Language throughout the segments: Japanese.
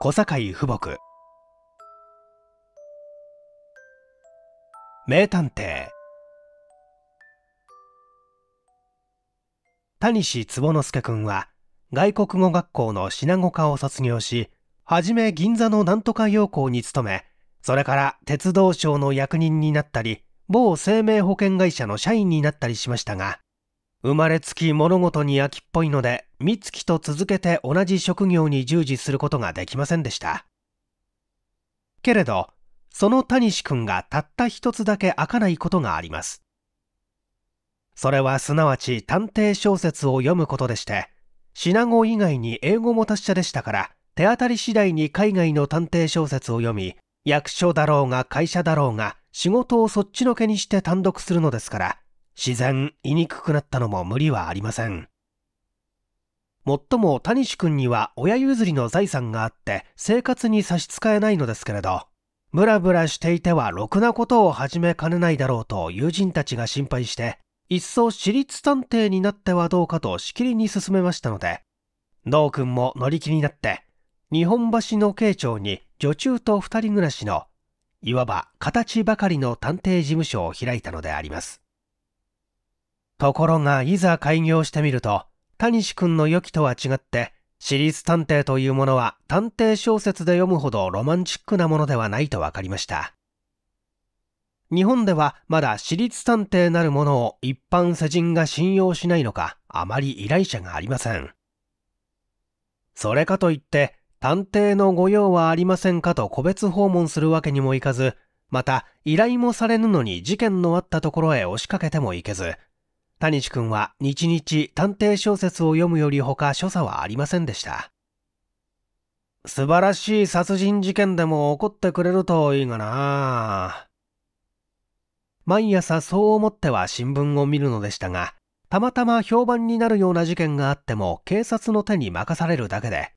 小堺富木名探偵谷氏坪之助君は外国語学校の品語科を卒業しはじめ銀座のなんとか洋行に勤めそれから鉄道省の役人になったり某生命保険会社の社員になったりしましたが生まれつき物事に飽きっぽいので、美月と続けて同じ職業に従事することができませんでした。けれど、その谷志くんがたった一つだけ開かないことがあります。それはすなわち探偵小説を読むことでして、品ゴ以外に英語も達者でしたから、手当たり次第に海外の探偵小説を読み、役所だろうが会社だろうが仕事をそっちのけにして単独するのですから、自然言いにくくなったのも無理はありません。もっとも谷くんには親譲りの財産があって生活に差し支えないのですけれど、ブラブラしていてはろくなことを始めかねないだろうと友人たちが心配して、一層私立探偵になってはどうかとしきりに勧めましたので、く君も乗り気になって、日本橋の慶長に女中と二人暮らしの、いわば形ばかりの探偵事務所を開いたのであります。ところがいざ開業してみると、谷志くんの良きとは違って、私立探偵というものは探偵小説で読むほどロマンチックなものではないと分かりました。日本ではまだ私立探偵なるものを一般世人が信用しないのか、あまり依頼者がありません。それかといって、探偵の御用はありませんかと個別訪問するわけにもいかず、また依頼もされぬのに事件のあったところへ押しかけてもいけず、谷地君は日々探偵小説を読むより他所作はありませんでした。素晴らしい殺人事件でも起こってくれるといいがな毎朝そう思っては新聞を見るのでしたが、たまたま評判になるような事件があっても警察の手に任されるだけで、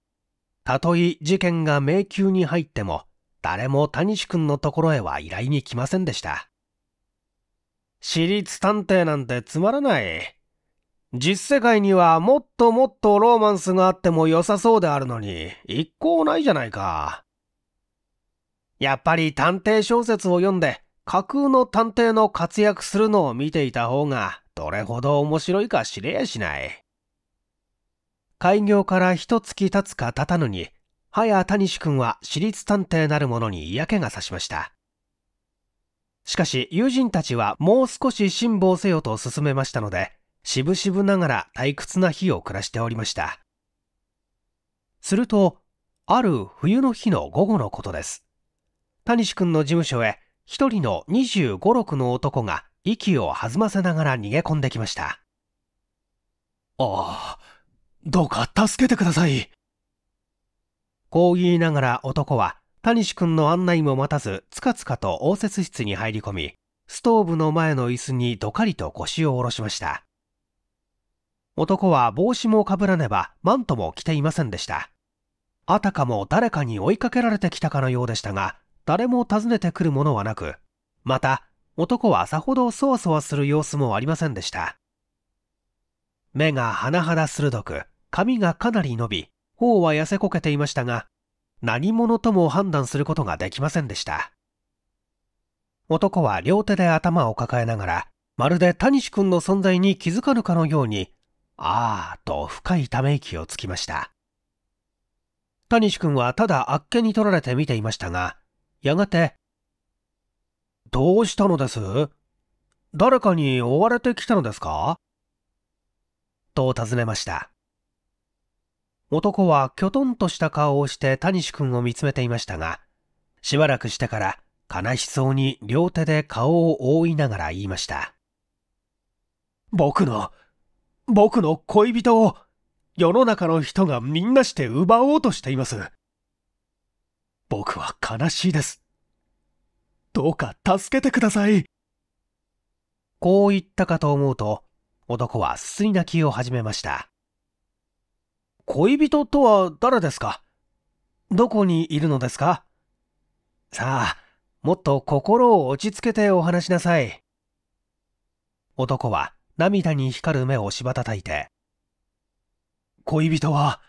たとえ事件が迷宮に入っても、誰も谷地君のところへは依頼に来ませんでした。私立探偵なんてつまらない。実世界にはもっともっとロマンスがあっても良さそうであるのに、一向ないじゃないか。やっぱり探偵小説を読んで、架空の探偵の活躍するのを見ていた方が、どれほど面白いか知れやしない。開業から一月経つか経たぬに、早谷西くは私立探偵なるものに嫌気がさしました。しかし友人たちはもう少し辛抱せよと勧めましたので、しぶしぶながら退屈な日を暮らしておりました。すると、ある冬の日の午後のことです。谷志くんの事務所へ一人の25、6の男が息を弾ませながら逃げ込んできました。ああ、どうか助けてください。こう言いながら男は谷志くんの案内も待たず、つかつかと応接室に入り込み、ストーブの前の椅子にどかりと腰を下ろしました。男は帽子もかぶらねばマントも着ていませんでした。あたかも誰かに追いかけられてきたかのようでしたが、誰も訪ねてくるものはなく、また、男はさほどそわそわする様子もありませんでした。目が鼻だ鋭く、髪がかなり伸び、頬は痩せこけていましたが、何者とも判断することができませんでした男は両手で頭を抱えながらまるで谷シ君の存在に気づかぬかのようにああと深いため息をつきました谷シ君はただあっけに取られて見ていましたがやがて「どうしたのです誰かに追われてきたのですか?」と尋ねました男はきょとんとした顔をして谷志くんを見つめていましたが、しばらくしてから悲しそうに両手で顔を覆いながら言いました。僕の、僕の恋人を世の中の人がみんなして奪おうとしています。僕は悲しいです。どうか助けてください。こう言ったかと思うと、男はすすり泣きを始めました。恋人とは誰ですかどこにいるのですかさあ、もっと心を落ち着けてお話しなさい。男は涙に光る目をしばたたいて、恋人は、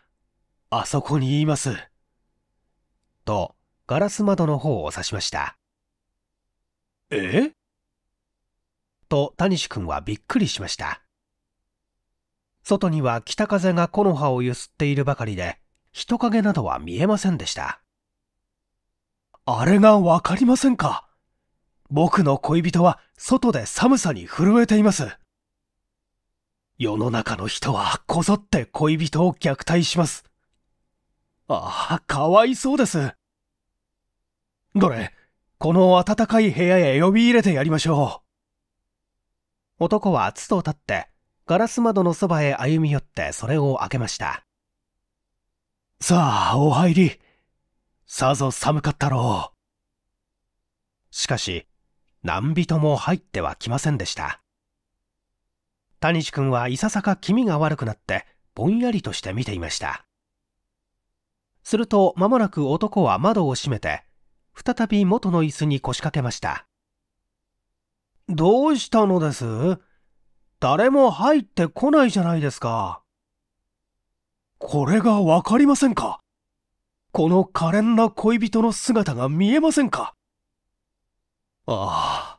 あそこにいます。と、ガラス窓の方を指しました。えと、谷志くんはびっくりしました。外には北風が木の葉を揺すっているばかりで、人影などは見えませんでした。あれがわかりませんか僕の恋人は外で寒さに震えています。世の中の人はこぞって恋人を虐待します。ああ、かわいそうです。どれ、この暖かい部屋へ呼び入れてやりましょう。男はつと立ってガラス窓のそばへ歩み寄ってそれを開けましたさあお入りさぞ寒かったろうしかし何人も入ってはきませんでした谷地君はいささか気味が悪くなってぼんやりとして見ていましたすると間もなく男は窓を閉めて再び元の椅子に腰掛けましたどうしたのです誰も入ってこないじゃないですか。これがわかりませんかこの可憐な恋人の姿が見えませんかああ、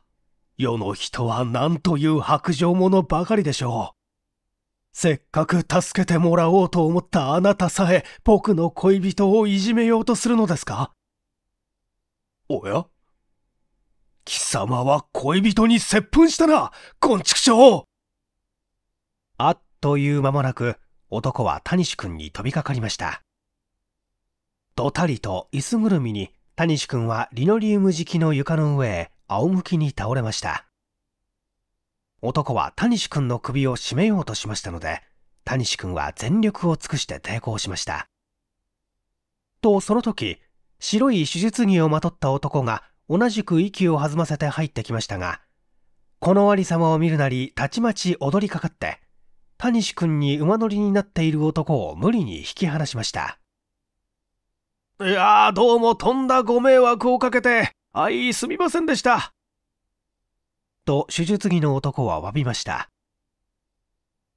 世の人は何という白状者ばかりでしょう。せっかく助けてもらおうと思ったあなたさえ僕の恋人をいじめようとするのですかおや貴様は恋人に接吻したな、こんちくしょうという間もなく男は谷志くんに飛びかかりましたどたりと椅子ぐるみに谷志くんはリノリウム敷きの床の上へ仰向きに倒れました男は谷志くんの首を絞めようとしましたので谷志くんは全力を尽くして抵抗しましたとその時白い手術着をまとった男が同じく息を弾ませて入ってきましたがこのありさまを見るなりたちまち踊りかかって小西くに馬乗りになっている男を無理に引き離しました。いやどうもとんだご迷惑をかけて、あい、すみませんでした。と、手術着の男は詫びました。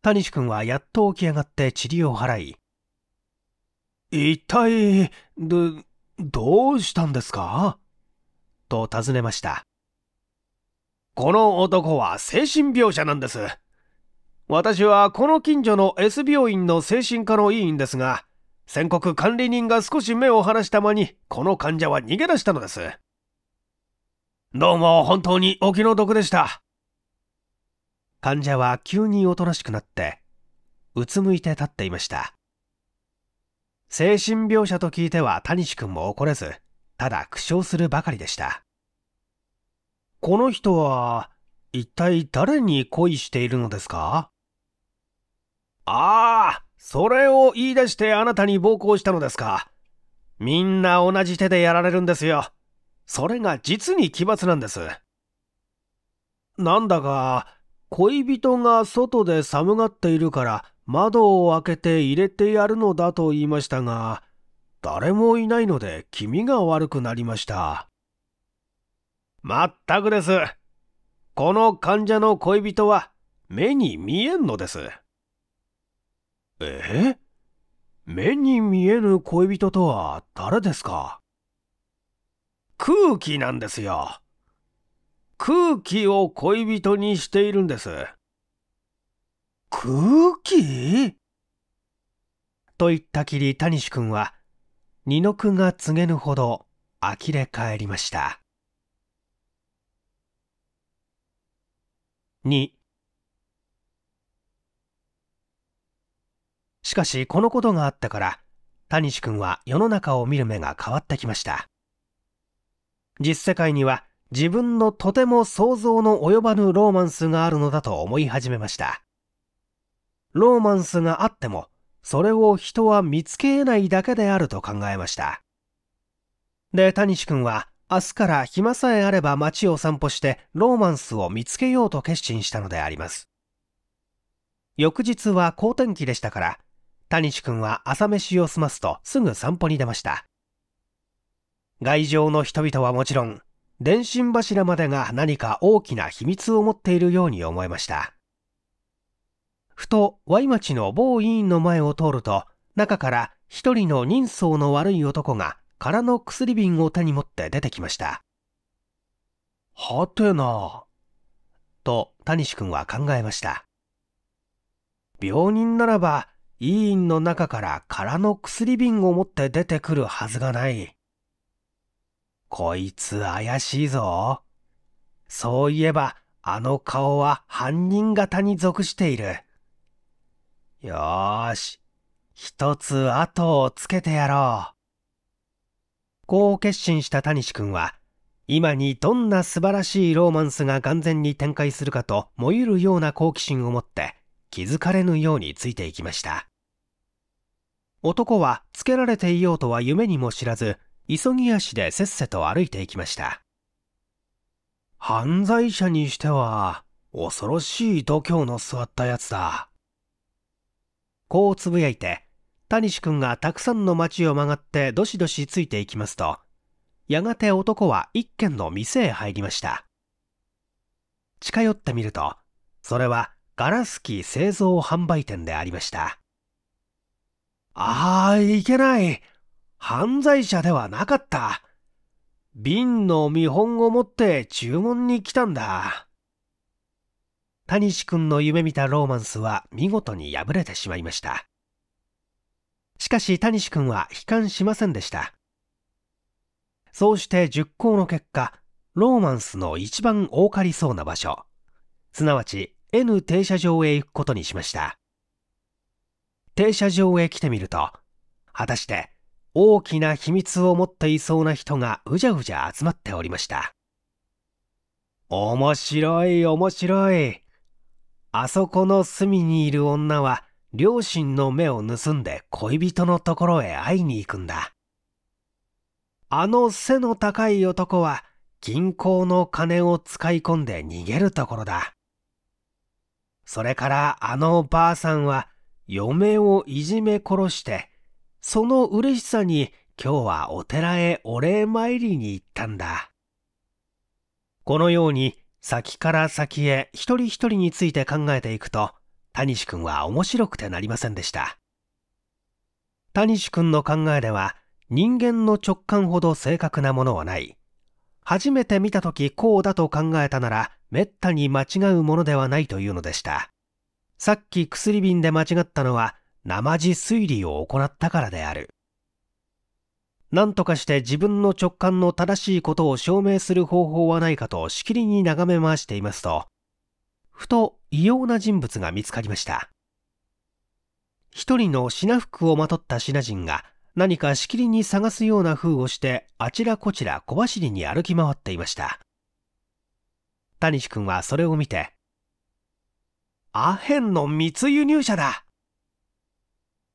谷西君はやっと起き上がって塵を払い、一体、ど、どうしたんですかと尋ねました。この男は精神病者なんです。私はこの近所の S 病院の精神科の医院ですが、宣告管理人が少し目を離した間に、この患者は逃げ出したのです。どうも本当にお気の毒でした。患者は急におとなしくなって、うつむいて立っていました。精神病者と聞いては谷くんも怒れず、ただ苦笑するばかりでした。この人は、一体誰に恋しているのですかああ、それを言い出してあなたに暴行したのですか。みんな同じ手でやられるんですよ。それが実に奇抜なんです。なんだか、恋人が外で寒がっているから窓を開けて入れてやるのだと言いましたが、誰もいないので気味が悪くなりました。まったくです。この患者の恋人は目に見えんのです。え目に見えぬ恋人とは誰ですか空気なんですよ。空気を恋人にしているんです。空気と言ったきり谷志くんは二の句が告げぬほど呆れ返りました。しかしこのことがあったからタニシ君は世の中を見る目が変わってきました実世界には自分のとても想像の及ばぬローマンスがあるのだと思い始めましたローマンスがあってもそれを人は見つけ得ないだけであると考えましたでタニシ君は明日から暇さえあれば街を散歩してローマンスを見つけようと決心したのであります翌日は好天気でしたから谷地君は朝飯を済ますとすぐ散歩に出ました。外場の人々はもちろん、電信柱までが何か大きな秘密を持っているように思えました。ふと、Y 町の某委員の前を通ると、中から一人の人相の悪い男が空の薬瓶を手に持って出てきました。はてなと、谷志君は考えました。病人ならば、医院の中から空の薬瓶を持って出てくるはずがない。こいつ怪しいぞ。そういえば、あの顔は犯人型に属している。よーし、一つ後をつけてやろう。こう決心した谷志くんは、今にどんな素晴らしいローマンスが眼前に展開するかともゆるような好奇心を持って、気づかれぬようについていきました男はつけられていようとは夢にも知らず急ぎ足でせっせと歩いていきました犯罪者にしては恐ろしい度胸の座ったやつだこうつぶやいて谷志くんがたくさんの町を曲がってどしどしついていきますとやがて男は一軒の店へ入りました近寄ってみるとそれはガラス機製造販売店でありました。ああ、いけない。犯罪者ではなかった。瓶の見本を持って注文に来たんだ。谷志くんの夢見たローマンスは見事に敗れてしまいました。しかし谷志くんは悲観しませんでした。そうして熟考の結果、ローマンスの一番多かりそうな場所、すなわち N 停車場へ行くことにしました。停車場へ来てみると、果たして大きな秘密を持っていそうな人がうじゃうじゃ集まっておりました。面白い面白い。あそこの隅にいる女は両親の目を盗んで恋人のところへ会いに行くんだ。あの背の高い男は銀行の金を使い込んで逃げるところだ。それからあのおばあさんは嫁をいじめ殺して、その嬉しさに今日はお寺へお礼参りに行ったんだ。このように先から先へ一人一人について考えていくと、谷志くんは面白くてなりませんでした。谷志くんの考えでは、人間の直感ほど正確なものはない。初めて見た時こうだと考えたなら、めったに間違うものではないというのでした。さっき薬瓶で間違ったのは、生地推理を行ったからである。何とかして自分の直感の正しいことを証明する方法はないかとしきりに眺め回していますと、ふと異様な人物が見つかりました。一人の品服をまとった品人が何かしきりに探すような風をしてあちらこちら小走りに歩き回っていました。谷志くんはそれを見て、アヘンの密輸入者だ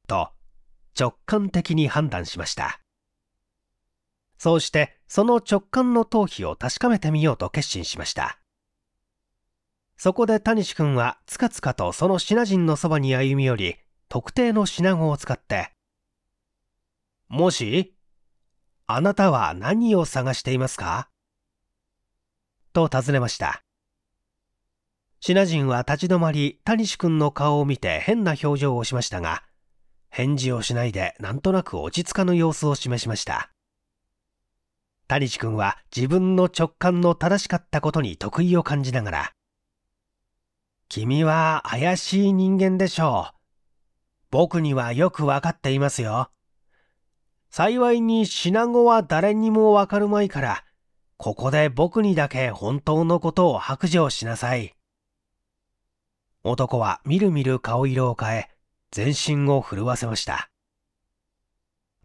と直感的に判断しました。そうしてその直感の頭皮を確かめてみようと決心しました。そこで谷志くんはつかつかとその品人のそばに歩み寄り、特定の品語を使って、もし、あなたは何を探していますかと尋ねました。シナ人は立ち止まり、谷志シ君の顔を見て変な表情をしましたが、返事をしないでなんとなく落ち着かぬ様子を示しました。谷志シ君は自分の直感の正しかったことに得意を感じながら、君は怪しい人間でしょう。僕にはよくわかっていますよ。幸いに品子は誰にもわかるまいから、ここで僕にだけ本当のことを白状しなさい。男はみるみる顔色を変え、全身を震わせました。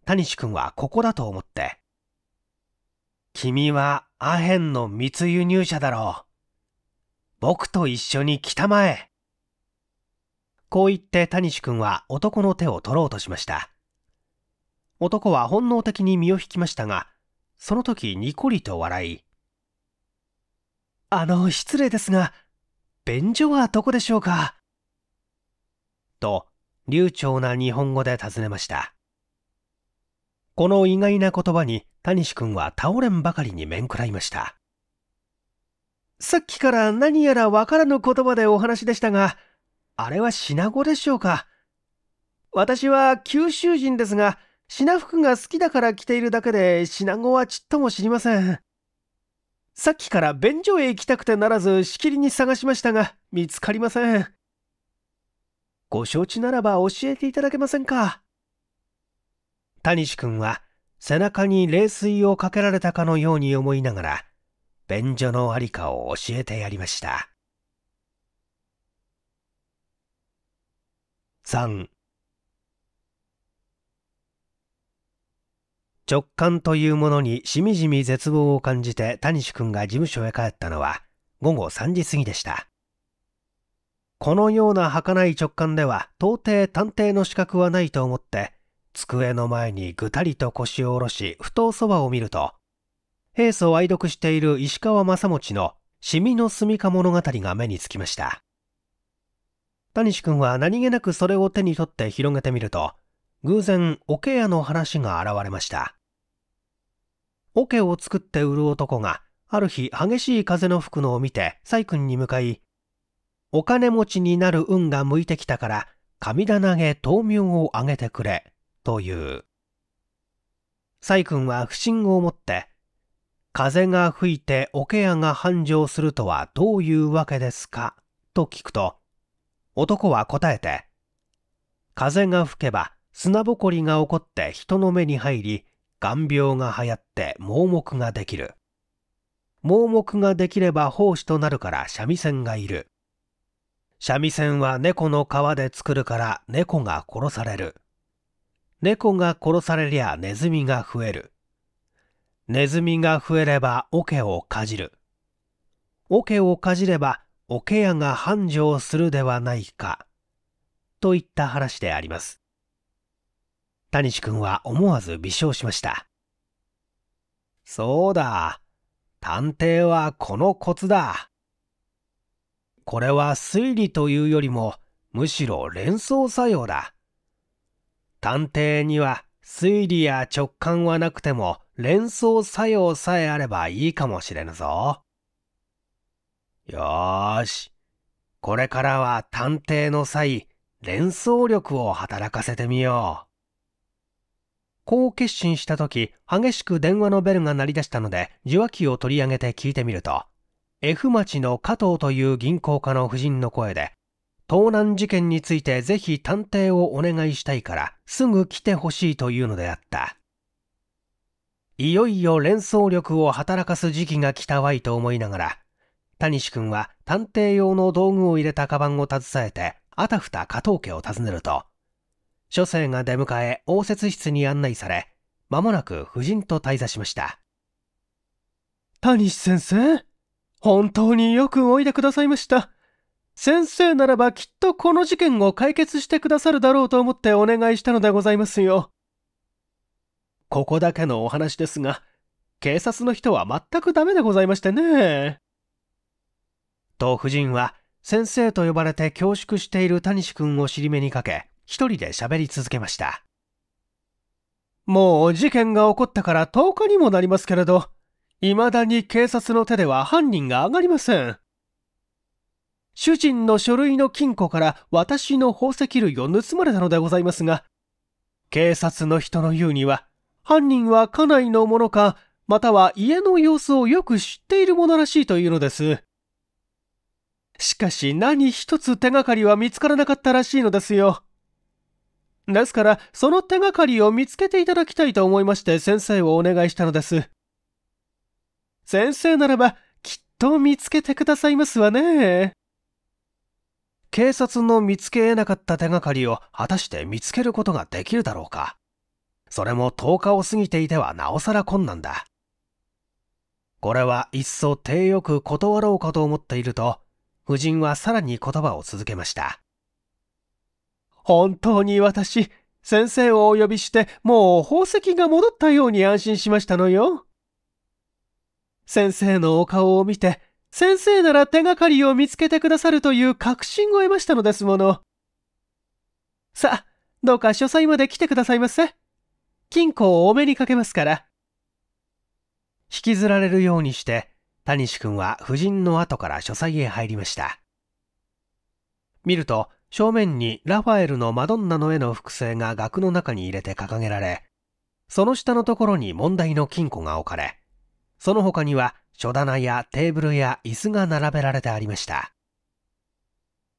谷志君はここだと思って、君はアヘンの密輸入者だろう。僕と一緒に来たまえ。こう言って谷志君は男の手を取ろうとしました。男は本能的に身を引きましたが、その時ニコリと笑い、あの、失礼ですが、便所はどこでしょうかと、流暢な日本語で尋ねました。この意外な言葉に、谷志くんは倒れんばかりに面食らいました。さっきから何やらわからぬ言葉でお話でしたが、あれは品語でしょうか私は九州人ですが、品服が好きだから着ているだけで品子はちっとも知りません。さっきから便所へ行きたくてならずしきりに探しましたが見つかりません。ご承知ならば教えていただけませんか。谷志君は背中に冷水をかけられたかのように思いながら便所のありかを教えてやりました。3直感というものにしみじみ絶望を感じて谷志君が事務所へ帰ったのは午後3時過ぎでした。このような儚い直感では到底探偵の資格はないと思って机の前にぐたりと腰を下ろしふとそばを見ると平素愛読している石川正持の「シミの住みか物語」が目につきました谷志君は何気なくそれを手に取って広げてみると偶然桶屋の話が現れました桶を作って売る男が、ある日激しい風の吹くのを見て、細君に向かい、お金持ちになる運が向いてきたから、神棚げ豆苗をあげてくれ、という。細君は不信を持って、風が吹いて桶屋が繁盛するとはどういうわけですかと聞くと、男は答えて、風が吹けば砂ぼこりが起こって人の目に入り、眼病が流行って盲目ができる盲目ができれば奉仕となるから三味線がいる三味線は猫の皮で作るから猫が殺される猫が殺されりゃネズミが増えるネズミが増えれば桶をかじる桶をかじれば桶屋が繁盛するではないかといった話であります谷地君は思わず微笑しました。そうだ。探偵はこのコツだ。これは推理というよりも、むしろ連想作用だ。探偵には推理や直感はなくても連想作用さえあればいいかもしれぬぞ。よーし。これからは探偵の際、連想力を働かせてみよう。こう決心した時、激しく電話のベルが鳴り出したので、受話器を取り上げて聞いてみると、F 町の加藤という銀行家の夫人の声で、盗難事件についてぜひ探偵をお願いしたいから、すぐ来てほしいというのであった。いよいよ連想力を働かす時期が来たわいと思いながら、谷志くんは探偵用の道具を入れたカバンを携えて、あたふた加藤家を訪ねると、書生が出迎え応接室に案内され間もなく夫人と滞在しました谷先生本当によくおいでくださいました先生ならばきっとこの事件を解決してくださるだろうと思ってお願いしたのでございますよここだけのお話ですが警察の人は全くダメでございましてねと夫人は先生と呼ばれて恐縮している谷志君を尻目にかけ一人で喋り続けました。もう事件が起こったから10日にもなりますけれど、未だに警察の手では犯人が上がりません。主人の書類の金庫から私の宝石類を盗まれたのでございますが、警察の人の言うには、犯人は家内のものか、または家の様子をよく知っているものらしいというのです。しかし何一つ手がかりは見つからなかったらしいのですよ。ですから、その手がかりを見つけていただきたいと思いまして先生をお願いしたのです。先生ならば、きっと見つけてくださいますわね。警察の見つけ得なかった手がかりを果たして見つけることができるだろうか。それも10日を過ぎていてはなおさら困難だ。これはいっそ手よく断ろうかと思っていると、夫人はさらに言葉を続けました。本当に私、先生をお呼びして、もう宝石が戻ったように安心しましたのよ。先生のお顔を見て、先生なら手がかりを見つけてくださるという確信を得ましたのですもの。さあ、どうか書斎まで来てくださいませ。金庫をお目にかけますから。引きずられるようにして、谷志くんは夫人の後から書斎へ入りました。見ると、正面にラファエルのマドンナの絵の複製が額の中に入れて掲げられ、その下のところに問題の金庫が置かれ、その他には書棚やテーブルや椅子が並べられてありました。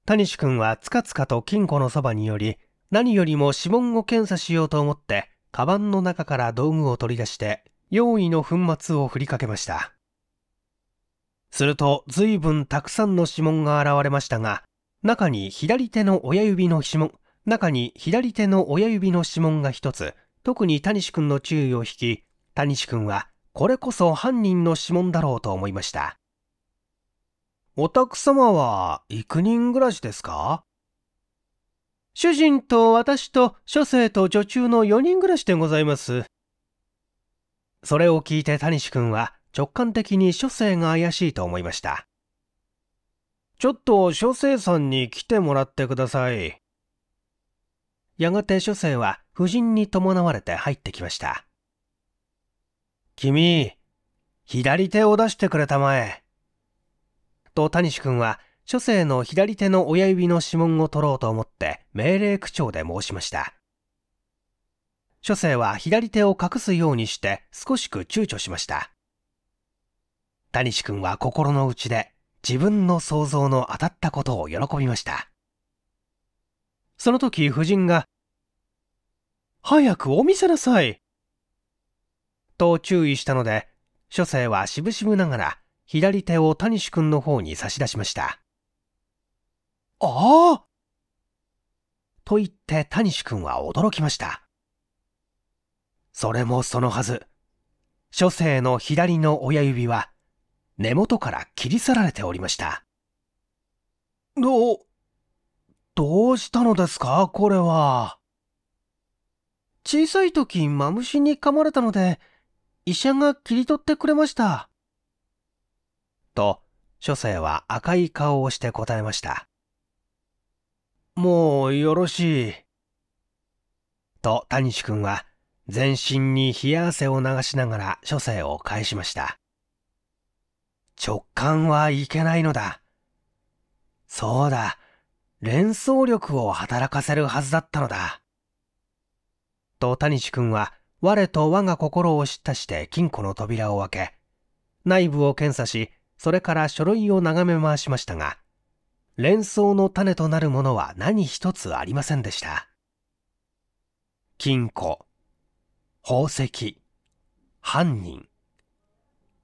谷志くんはつかつかと金庫のそばにより、何よりも指紋を検査しようと思って、カバンの中から道具を取り出して、用意の粉末を振りかけました。すると、随分たくさんの指紋が現れましたが、中に左手の親指の指紋、中に左手の親指の指紋が一つ、特に谷志くんの注意を引き、谷志くんはこれこそ犯人の指紋だろうと思いました。お宅様は幾人暮らしですか主人と私と諸生と女中の4人暮らしでございます。それを聞いて谷志くんは直感的に諸生が怪しいと思いました。ちょっと書生さんに来てもらってください。やがて書生は夫人に伴われて入ってきました。君、左手を出してくれたまえ。と谷志君は書生の左手の親指の指紋を取ろうと思って命令口調で申しました。書生は左手を隠すようにして少しく躊躇しました。谷志君は心の内で自分の想像の当たったことを喜びました。その時夫人が、早くお見せなさいと注意したので、書生はしぶしぶながら左手を谷志くんの方に差し出しました。ああと言って谷志くんは驚きました。それもそのはず、書生の左の親指は根元から切り去られておりました。ど、どうしたのですかこれは。小さい時、マムシに噛まれたので、医者が切り取ってくれました。と、書生は赤い顔をして答えました。もうよろしい。と、谷志くんは全身に冷や汗を流しながら書生を返しました。直感はいけないのだ。そうだ、連想力を働かせるはずだったのだ。と谷地君は我と我が心を叱咤して金庫の扉を開け、内部を検査し、それから書類を眺め回しましたが、連想の種となるものは何一つありませんでした。金庫、宝石、犯人、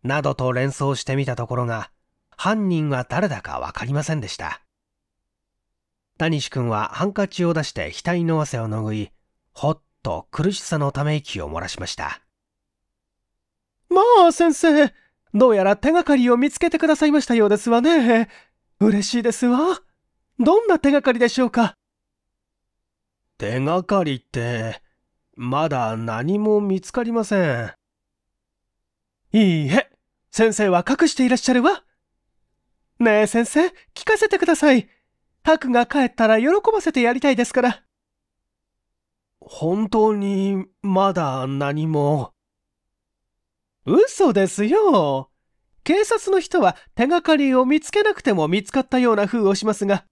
などと連想してみたところが犯人は誰だか分かりませんでした谷志君はハンカチを出して額の汗を拭いほっと苦しさのため息を漏らしましたまあ先生どうやら手がかりを見つけてくださいましたようですわね嬉しいですわどんな手がかりでしょうか手がかりってまだ何も見つかりませんいいえ先生は隠していらっしゃるわ。ねえ先生、聞かせてください。タクが帰ったら喜ばせてやりたいですから。本当に、まだ何も。嘘ですよ。警察の人は手がかりを見つけなくても見つかったような風をしますが、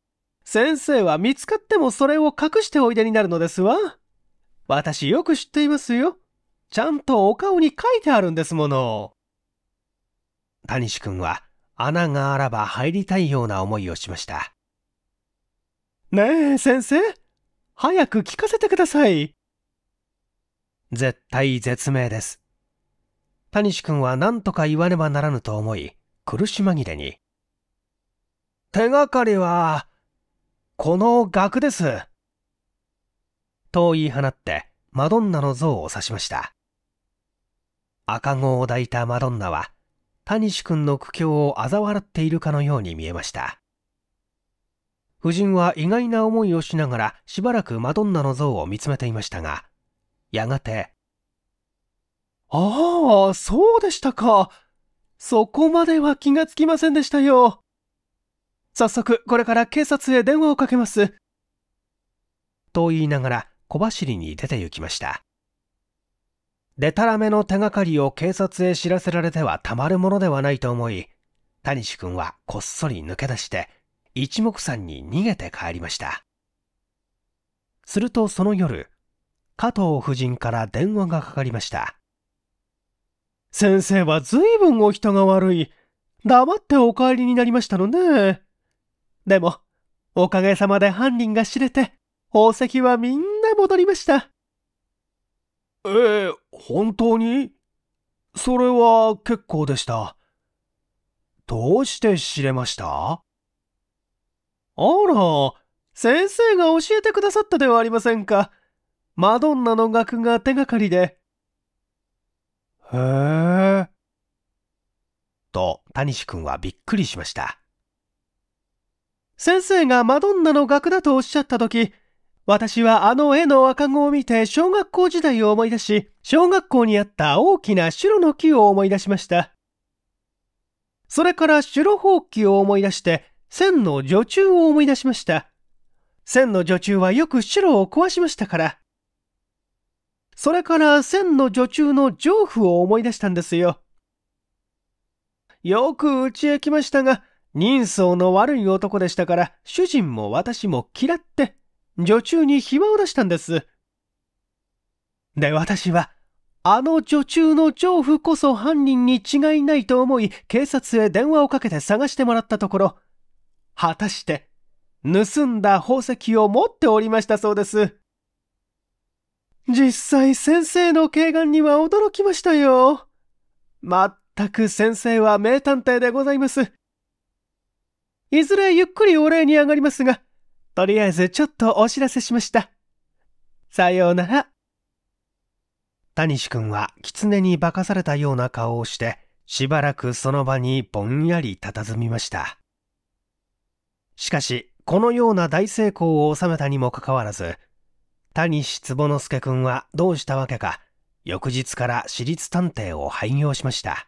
先生は見つかってもそれを隠しておいでになるのですわ。私よく知っていますよ。ちゃんとお顔に書いてあるんですもの。タニシ君は穴があらば入りたいような思いをしました。ねえ、先生。早く聞かせてください。絶対絶命です。タニシ君は何とか言わねばならぬと思い、苦し紛れに。手がかりは、この額です。と言い放って、マドンナの像を刺しました。赤子を抱いたマドンナは、谷志君の苦境を嘲笑っているかのように見えました夫人は意外な思いをしながらしばらくマドンナの像を見つめていましたがやがて「ああそうでしたかそこまでは気がつきませんでしたよ早速これから警察へ電話をかけます」と言いながら小走りに出て行きましたでたらめの手がかりを警察へ知らせられてはたまるものではないと思い、谷く君はこっそり抜け出して、一目散に逃げて帰りました。するとその夜、加藤夫人から電話がかかりました。先生は随分お人が悪い。黙ってお帰りになりましたのね。でも、おかげさまで犯人が知れて、宝石はみんな戻りました。えー、本当にそれは結構でした。どうして知れましたあら、先生が教えてくださったではありませんか。マドンナの額が手がかりで。へえ。と、谷ニく君はびっくりしました。先生がマドンナの額だとおっしゃった時、私はあの絵の赤子を見て小学校時代を思い出し、小学校にあった大きな白の木を思い出しました。それから白ほうを思い出して、千の女中を思い出しました。千の女中はよく白を壊しましたから。それから千の女中の上布を思い出したんですよ。よく家へ来ましたが、人相の悪い男でしたから、主人も私も嫌って女中に暇を出したんです。で、私は、あの女中の丈夫こそ犯人に違いないと思い、警察へ電話をかけて探してもらったところ、果たして、盗んだ宝石を持っておりましたそうです。実際先生の警眼には驚きましたよ。まったく先生は名探偵でございます。いずれゆっくりお礼に上がりますが、とりあえずちょっとお知らせしました。さようなら。谷志くんは狐に化かされたような顔をして、しばらくその場にぼんやり佇みました。しかし、このような大成功を収めたにもかかわらず、谷志坪之助くんはどうしたわけか、翌日から私立探偵を廃業しました。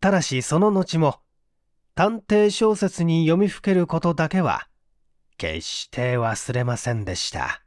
ただしその後も、探偵小説に読みふけることだけは決して忘れませんでした。